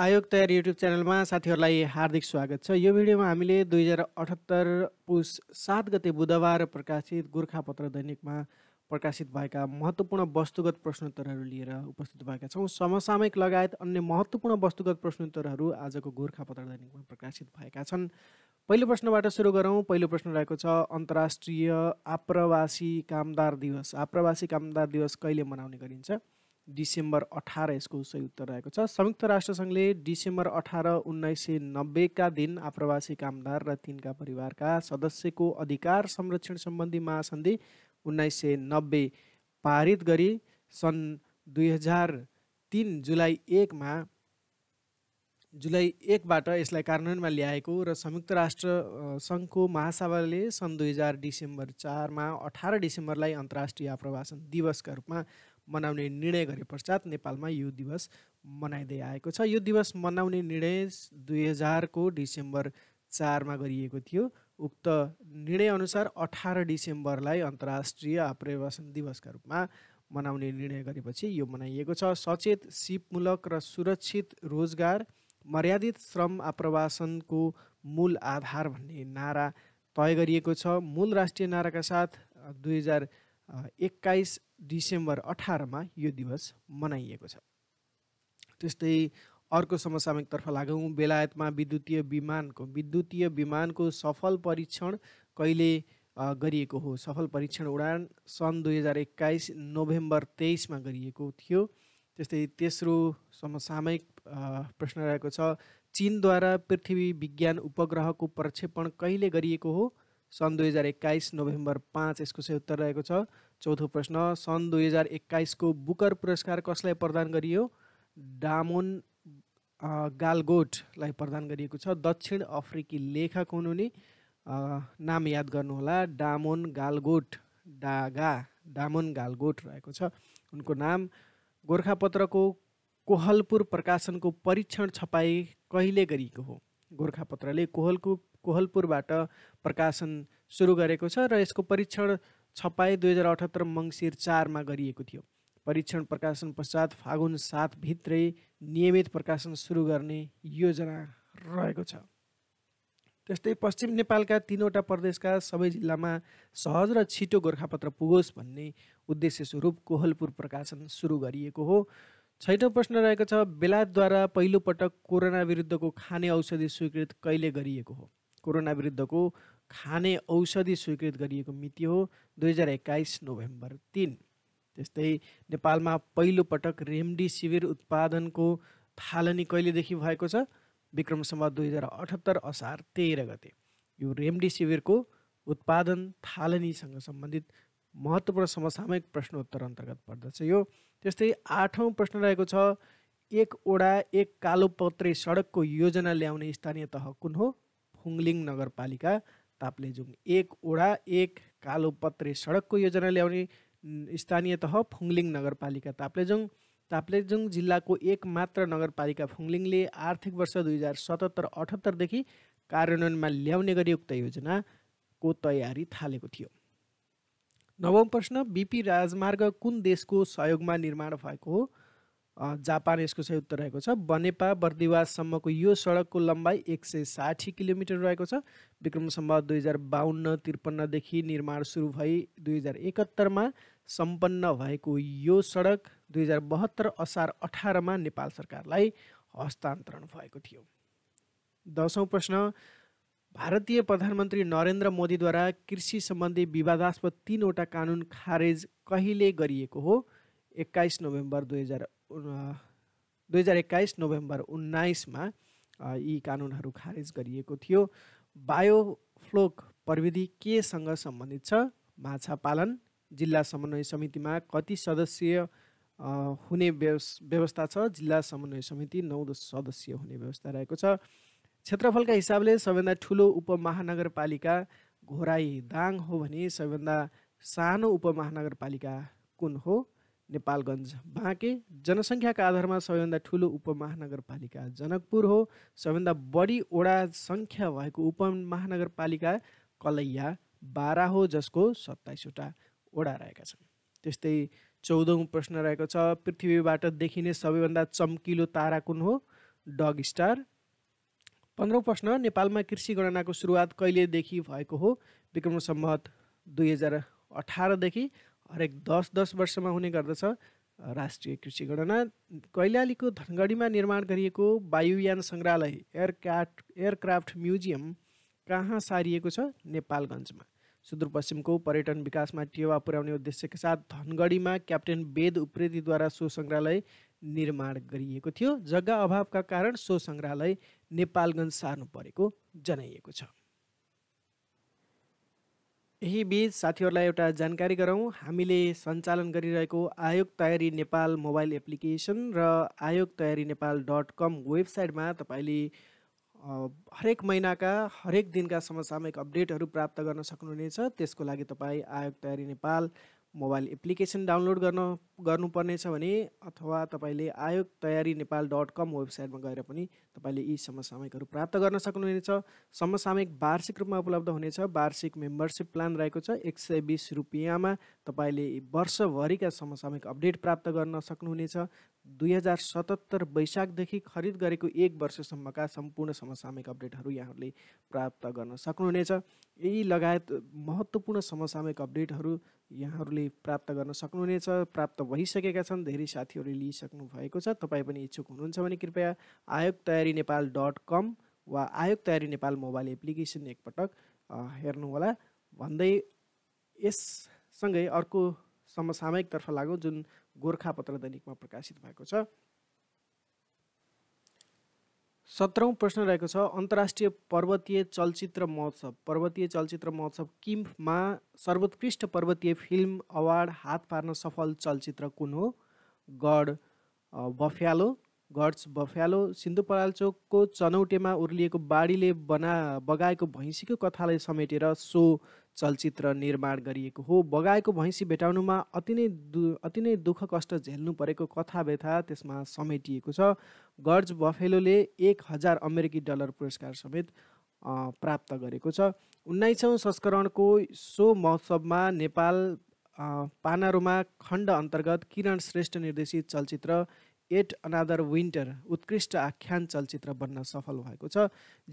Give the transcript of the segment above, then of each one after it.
आयोग तयार युट्युब च्यानलमा साथीहरूलाई हार्दिक स्वागत छ यो भिडियोमा हामीले दुई हजार अठहत्तर पुस सात गते बुधबार प्रकाशित गोर्खापत्र दैनिकमा प्रकाशित भएका महत्त्वपूर्ण वस्तुगत प्रश्नोत्तरहरू लिएर उपस्थित भएका छौँ समसामयिक लगायत अन्य महत्त्वपूर्ण वस्तुगत प्रश्नोत्तरहरू आजको गोर्खापत्र दैनिकमा प्रकाशित भएका छन् पहिलो प्रश्नबाट सुरु गरौँ पहिलो प्रश्न रहेको छ अन्तर्राष्ट्रिय आप्रवासी कामदार दिवस आप्रवासी कामदार दिवस कहिले मनाउने गरिन्छ डिसेम्बर अठार यसको सही उत्तर रहेको छ संयुक्त राष्ट्रसङ्घले डिसेम्बर अठार उन्नाइस सय नब्बेका दिन आप्रवासी कामदार र तिनका परिवारका सदस्यको अधिकार संरक्षण सम्बन्धी महासन्धि उन्नाइस सय नब्बे पारित गरी सन् दुई हजार तिन जुलाई एकमा जुलाई एकबाट यसलाई कार्यान्वयनमा ल्याएको र संयुक्त राष्ट्र सङ्घको महासभाले सन् दुई हजार डिसेम्बर चारमा अठार डिसेम्बरलाई अन्तर्राष्ट्रिय आप्रवासन दिवसका रूपमा मनाउने निर्णय गरे पश्चात नेपालमा यो दिवस मनाइँदै आएको छ यो दिवस मनाउने निर्णय दुई हजारको डिसेम्बर चारमा गरिएको थियो उक्त निर्णयअनुसार अठार डिसेम्बरलाई अन्तर्राष्ट्रिय आप्रवासन दिवसका रूपमा मनाउने निर्णय गरेपछि यो मनाइएको छ सचेत सिपमूलक र सुरक्षित रोजगार मर्यादित श्रम आप्रवासनको मूल आधार भन्ने नारा तय गरिएको छ मूल राष्ट्रिय नाराका साथ दुई हजार एक्काइस डिसेम्बर अठारमा यो दिवस मनाइएको छ त्यस्तै अर्को समसामयिकतर्फ लागौँ बेलायतमा विद्युतीय विमानको विद्युतीय विमानको सफल परीक्षण कहिले गरिएको हो सफल परीक्षण उडान सन् दुई हजार एक्काइस नोभेम्बर तेइसमा गरिएको थियो त्यस्तै तेस्रो समसामयिक प्रश्न रहेको छ चिनद्वारा पृथ्वी विज्ञान उपग्रहको प्रक्षेपण कहिले गरिएको हो सन् दुई हजार एक्काइस नोभेम्बर पाँच यसको चाहिँ उत्तर रहेको छ चौथो प्रश्न सन् दुई हजार एक्काइसको बुकर पुरस्कार कसलाई प्रदान गरियो डामोन गालगोटलाई प्रदान गरिएको छ दक्षिण अफ्रिकी लेखक हुनुहुने नाम याद गर्नुहोला डामोन गालगोट डागा डामोन गालगोट रहेको छ उनको नाम गोर्खापत्रको कोहलपुर प्रकाशनको परीक्षण छपाई कहिले गरिएको हो गोर्खापत्रले कोहलको कोहलपुरबाट प्रकाशन सुरु गरेको छ र यसको परीक्षण छपाई दुई हजार अठहत्तर मङ्सिर चारमा गरिएको थियो परीक्षण प्रकाशन पश्चात फागुन सातभित्रै नियमित प्रकाशन सुरु गर्ने योजना रहेको छ त्यस्तै पश्चिम नेपालका तिनवटा प्रदेशका सबै जिल्लामा सहज र छिटो गोर्खापत्र पुगोस् भन्ने उद्देश्य स्वरूप कोहलपुर प्रकाशन सुरु गरिएको हो छैटौँ प्रश्न रहेको छ बेलायतद्वारा पहिलोपटक कोरोना विरुद्धको खाने औषधि स्वीकृत कहिले गरिएको हो कोरोना विरुद्धको खाने औषधि स्वीकृत गरिएको मिति हो दुई हजार एक्काइस नोभेम्बर तिन त्यस्तै नेपालमा पहिलोपटक रेमडिसिभिर उत्पादनको थालनी कहिलेदेखि भएको छ विक्रमसम्म दुई हजार अठहत्तर असार तेह्र गते यो रेमडिसिभिरको उत्पादन थालनीसँग सम्बन्धित महत्त्वपूर्ण समसामयिक प्रश्नोत्तर अन्तर्गत पर्दछ यो त्यस्तै आठौँ प्रश्न रहेको छ एक ओडा एक कालोपत्रे सडकको योजना ल्याउने स्थानीय तह कुन हो फुङलिङ नगरपालिका ताप्लेजुङ एक ओडा एक कालोपत्रे सडकको योजना ल्याउने स्थानीय तह फुङलिङ नगरपालिका ताप्लेजुङ ताप्लेजुङ जिल्लाको एक मात्र नगरपालिका फुङलिङले आर्थिक वर्ष दुई हजार सतहत्तर अठहत्तरदेखि कार्यान्वयनमा ल्याउने गरी उक्त योजनाको तयारी थालेको थियो नवौँ प्रश्न बिपी राजमार्ग कुन देशको सहयोगमा निर्माण भएको हो जापान यसको सही उत्तर रहेको छ बनेपा बर्दिवाससम्मको यो सडकको लम्बाइ एक सय साठी किलोमिटर रहेको छ विक्रम सम्भव दुई हजार बाहन्न त्रिपन्नदेखि निर्माण सुरु भई दुई हजार एकहत्तरमा सम्पन्न भएको यो सडक दुई हजार बहत्तर असार अठारमा नेपाल सरकारलाई हस्तान्तरण भएको थियो दसौँ प्रश्न भारतीय प्रधानमन्त्री नरेन्द्र मोदीद्वारा कृषि सम्बन्धी विवादास्पद तिनवटा कानुन खारेज कहिले गरिएको हो एक्काइस नोभेम्बर दुई हजार दुई हजार एक्काइस नोभेम्बर उन्नाइसमा यी कानुनहरू खारेज गरिएको थियो बायोफ्लोक प्रविधि केसँग सम्बन्धित छ माछा पालन जिल्ला समन्वय समितिमा कति सदस्य हुने व्यवस्था छ जिल्ला समन्वय समिति नौ सदस्य हुने व्यवस्था रहेको छ क्षेत्रफलका हिसाबले सबैभन्दा ठुलो उपमहानगरपालिका घोराई दाङ हो भने सबैभन्दा सानो उपमहानगरपालिका कुन हो नेपालगञ्ज बाँके जनसङ्ख्याका आधारमा सबैभन्दा ठुलो उपमहानगरपालिका जनकपुर हो सबैभन्दा बढी ओडा सङ्ख्या भएको उपमहानगरपालिका कलैया बाह्र हो जसको सत्ताइसवटा ओडा रहेका छन् त्यस्तै चौधौँ प्रश्न रहेको छ पृथ्वीबाट देखिने सबैभन्दा चम्किलो तारा कुन हो डग स्टार पन्ध्रौँ प्रश्न नेपालमा कृषि गणनाको सुरुवात कहिलेदेखि भएको हो विक्रम सम्मत दुई हजार अठारदेखि हरेक दस दस वर्षमा हुने गर्दछ राष्ट्रिय कृषि गणना कैलालीको धनगढीमा निर्माण गरिएको वायुयान सङ्ग्रहालय एयरक्राफ्ट एयरक्राफ्ट म्युजियम कहाँ सारिएको छ नेपालगञ्जमा सुदूरपश्चिमको पर्यटन विकासमा टेवा पुर्याउने उद्देश्यका साथ धनगढीमा क्याप्टेन वेद उप्रेतीद्वारा सो सङ्ग्रहालय निर्माण गरिएको थियो जग्गा अभावका कारण सो सङ्ग्रहालय नेपालगञ्ज सार्नु परेको जनाइएको छ यही बिच साथीहरूलाई एउटा जानकारी गरौँ हामीले सञ्चालन गरिरहेको आयोग तयारी नेपाल मोबाइल एप्लिकेसन र आयोग तयारी नेपाल डट कम वेबसाइटमा तपाईँले हरेक महिनाका हरेक दिनका समसामयिक अपडेटहरू प्राप्त गर्न सक्नुहुनेछ त्यसको लागि तपाईँ आयोग तयारी नेपाल मोबाइल एप्लिकेसन डाउनलोड गर्न गर्नुपर्नेछ भने अथवा तपाईँले आयोग तयारी नेपाल डट कम वेबसाइटमा गएर पनि तपाईँले यी समसामयिकहरू प्राप्त गर्न सक्नुहुनेछ समसामयिक वार्षिक रूपमा उपलब्ध हुनेछ वार्षिक मेम्बरसिप प्लान रहेको छ एक सय बिस रुपियाँमा तपाईँले वर्षभरिका समसामयिक अपडेट प्राप्त गर्न सक्नुहुनेछ दुई हजार सतहत्तर वैशाखदेखि खरिद गरेको एक वर्षसम्मका सम्पूर्ण समसामयिक अपडेटहरू यहाँहरूले प्राप्त गर्न सक्नुहुनेछ यी लगायत महत्त्वपूर्ण समसामयिक अपडेटहरू यहाँहरूले प्राप्त गर्न सक्नुहुनेछ प्राप्त भइसकेका छन् धेरै साथीहरूले लिइसक्नु भएको छ तपाईँ पनि इच्छुक हुनुहुन्छ भने कृपया आयोग तयारी नेपाल डट कम वा आयोग तयारी नेपाल मोबाइल एप्लिकेसन एकपटक हेर्नुहोला भन्दै यससँगै अर्को समसामयिकतर्फ लागौँ जुन गोर्खापत्र दैनिकमा प्रकाशित भएको छ सत्रौँ प्रश्न रहेको छ अन्तर्राष्ट्रिय पर्वतीय चलचित्र महोत्सव पर्वतीय चलचित्र महोत्सव किम्फमा सर्वोत्कृष्ट पर्वतीय फिल्म अवार्ड हात पार्न सफल चलचित्र कुन हो गड बफ्यालो गड्स बफ्यालो सिन्धुपराल्चोकको चनौटेमा उर्लिएको बाढीले बना बगाएको भैँसीको कथालाई समेटेर सो चलचित्र निर्माण गरिएको हो बगाएको भैँसी भेटाउनुमा अति नै दु अति नै दुःख कष्ट झेल्नु परेको कथा व्यथा त्यसमा समेटिएको छ गर्ज बफेलोले एक हजार अमेरिकी डलर पुरस्कार समेत प्राप्त गरेको छ उन्नाइसौँ संस्करणको सो महोत्सवमा नेपाल पानारोमा खण्ड अन्तर्गत किरण श्रेष्ठ निर्देशित चलचित्र एट अनादर विन्टर उत्कृष्ट आख्यान चलचित्र बन्न सफल भएको छ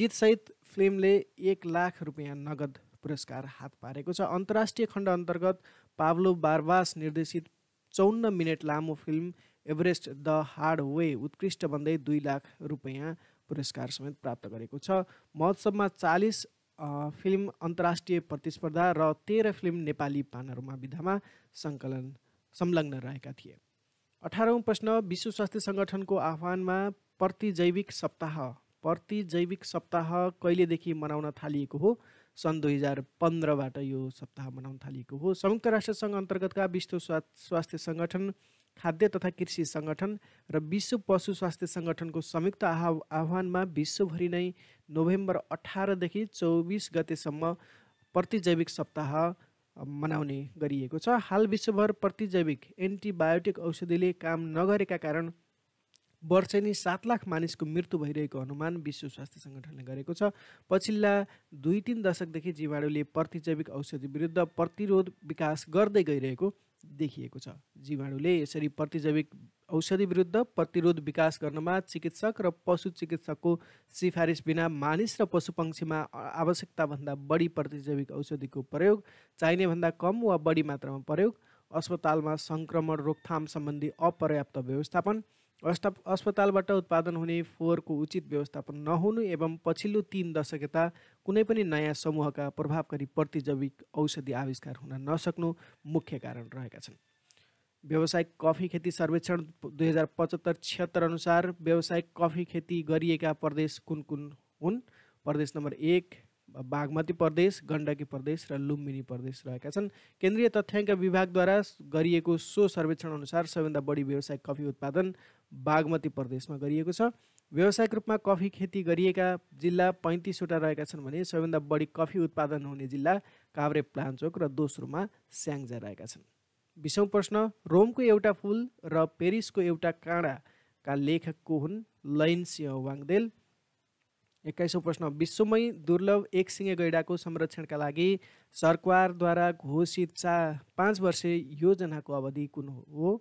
जितसहित फिल्मले एक लाख रुपियाँ नगद पुरस्कार हात पारेको छ अन्तर्राष्ट्रिय खण्ड अन्तर्गत पाब्लो बारबास निर्देशित चौन्न मिनट लामो film Everest the hard way उत्कृष्ट बन्दै दुई लाख रुपियाँ पुरस्कार समेत प्राप्त गरेको छ महोत्सवमा चालिस फिल्म अन्तर्राष्ट्रिय प्रतिस्पर्धा र तेह्र फिल्म नेपाली पानहरूमा विधामा सङ्कलन संलग्न रहेका थिए अठारौँ प्रश्न विश्व स्वास्थ्य सङ्गठनको आह्वानमा प्रतिजैविक सप्ताह प्रतिजैविक सप्ताह कहिलेदेखि मनाउन थालिएको हो सन् दुई हजार पन्ध्रबाट यो सप्ताह मनाउन थालिएको हो संयुक्त राष्ट्रसङ्घ अन्तर्गतका विश्व स्वास्थ्य सङ्गठन खाद्य तथा कृषि सङ्गठन र विश्व पशु स्वास्थ्य सङ्गठनको संयुक्त आह आह्वानमा विश्वभरि नै नोभेम्बर अठारदेखि चौबिस गतेसम्म प्रतिजैविक सप्ताह मनाउने गरिएको छ हाल विश्वभर प्रतिजैविक एन्टिबायोटिक औषधिले काम नगरेका कारण वर्षेनी सात लाख मानिसको मृत्यु भइरहेको अनुमान विश्व स्वास्थ्य सङ्गठनले गरेको छ पछिल्ला दुई तिन दशकदेखि जीवाणुले प्रतिजैविक औषधि विरुद्ध प्रतिरोध विकास गर्दै गइरहेको देखिएको छ जीवाणुले यसरी प्रतिजैविक औषधि विरुद्ध प्रतिरोध विकास गर्नमा चिकित्सक र पशु चिकित्सकको सिफारिस बिना मानिस र पशु पशुपक्षीमा आवश्यकताभन्दा बढी प्रतिजैविक औषधिको प्रयोग चाहिने भन्दा कम वा बढी मात्रामा प्रयोग अस्पतालमा सङ्क्रमण रोकथाम सम्बन्धी अपर्याप्त व्यवस्थापन अस्ता अस्पतालबाट उत्पादन हुने फोहोरको उचित व्यवस्थापन नहुनु एवं पछिल्लो तिन यता कुनै पनि नयाँ समूहका प्रभावकारी प्रतिजैविक औषधि आविष्कार हुन नसक्नु मुख्य कारण रहेका छन् व्यावसायिक कफी खेती सर्वेक्षण दुई हजार पचहत्तर छिहत्तर अनुसार व्यावसायिक कफी खेती गरिएका प्रदेश कुन कुन हुन् प्रदेश नम्बर एक बागमती प्रदेश गण्डकी प्रदेश र लुम्बिनी प्रदेश रहेका छन् केन्द्रीय तथ्याङ्क विभागद्वारा गरिएको सो सर्वेक्षण अनुसार सबैभन्दा बढी व्यावसायिक कफी उत्पादन बागमती प्रदेशमा गरिएको छ व्यावसायिक रूपमा कफी खेती गरिएका जिल्ला पैँतिसवटा रहेका छन् भने सबैभन्दा बढी कफी उत्पादन हुने जिल्ला काभ्रे प्लान्चोक र दोस्रोमा स्याङ्जा रहेका छन् बिसौँ प्रश्न रोमको एउटा फुल र पेरिसको एउटा काँडाका लेखक को हुन् लैन सिंह वाङदेल एक्काइसौँ प्रश्न विश्वमै दुर्लभ एक गैडाको संरक्षणका लागि सरकारद्वारा घोषित चा पाँच वर्षे योजनाको अवधि कुन हो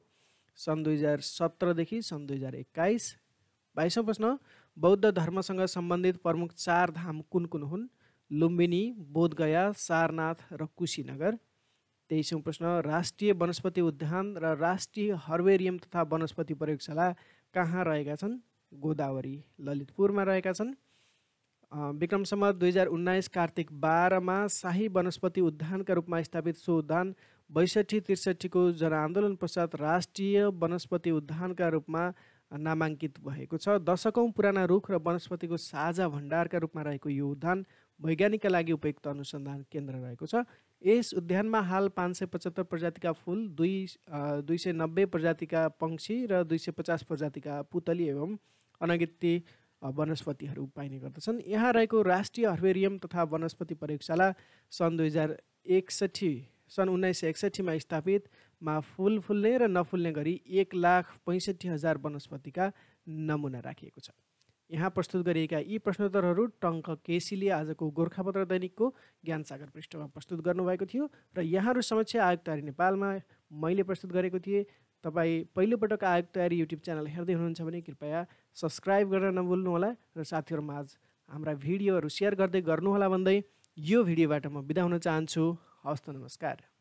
सन् दुई हजार सत्रदेखि सन् दुई हजार एक्काइस बाइसौँ प्रश्न बौद्ध धर्मसँग सम्बन्धित प्रमुख चार धाम कुन कुन हुन् लुम्बिनी बोधगया सारनाथ र कुशीनगर तेइसौँ प्रश्न राष्ट्रिय वनस्पति उद्यान र राष्ट्रिय हर्बेरियम तथा वनस्पति प्रयोगशाला कहाँ रहेका छन् गोदावरी ललितपुरमा रहेका छन् विक्रमसम्म दुई हजार उन्नाइस कार्तिक बाह्रमा शाही वनस्पति उद्यानका रूपमा स्थापित सो उद्यान बैसठी त्रिसठीको जनआन्दोलन पश्चात राष्ट्रिय वनस्पति उद्यानका रूपमा नामाङ्कित भएको छ दशकौँ पुराना रुख र वनस्पतिको साझा भण्डारका रूपमा रहेको यो उद्यान वैज्ञानिकका लागि उपयुक्त अनुसन्धान केन्द्र रहेको छ यस उद्यानमा हाल पाँच सय पचहत्तर प्रजातिका फुल दुई दुई सय नब्बे प्रजातिका पङ्क्षी र दुई सय पचास प्रजातिका पुतली एवं अनगित्ती वनस्पतिहरू पाइने गर्दछन् यहाँ रहेको राष्ट्रिय हर्बेरियम तथा वनस्पति प्रयोगशाला सन् दुई हजार एकसठी सन् उन्नाइस सय एकसठीमा स्थापितमा फुल फुल्ने र नफुल्ने गरी एक लाख पैँसठी हजार वनस्पतिका नमुना राखिएको छ यहाँ प्रस्तुत गरिएका यी प्रश्नोत्तरहरू टङ्क केसीले आजको गोर्खापत्र दैनिकको ज्ञानसागर पृष्ठमा प्रस्तुत गर्नुभएको थियो र यहाँहरू समक्ष आयुक्तारी नेपालमा मैले प्रस्तुत गरेको थिएँ तपाईँ पहिलोपटक आयोग तयारी युट्युब च्यानल हेर्दै हुनुहुन्छ भने कृपया सब्सक्राइब गर्न नभुल्नुहोला र साथीहरूमा आज हाम्रा भिडियोहरू सेयर गर्दै गर्नुहोला भन्दै यो भिडियोबाट म बिदा हुन चाहन्छु हवस् नमस्कार